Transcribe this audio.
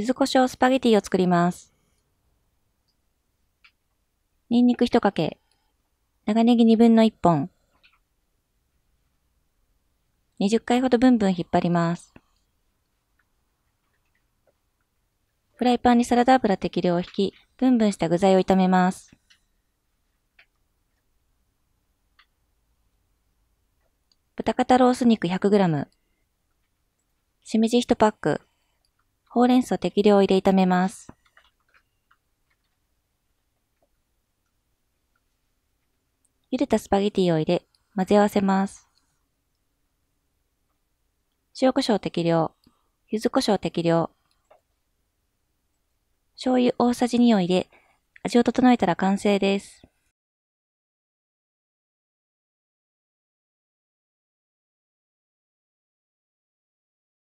柚子胡椒スパゲティを作ります。ニンニク1かけ、長ネギ2分の一本、20回ほどブンブン引っ張ります。フライパンにサラダ油適量を引き、ブンブンした具材を炒めます。豚肩ロース肉 100g、しめじ1パック、ほうれん草適量入れ炒めます。茹でたスパゲティを入れ、混ぜ合わせます。塩胡椒適量、柚子胡椒適量、醤油大さじ2を入れ、味を整えたら完成です。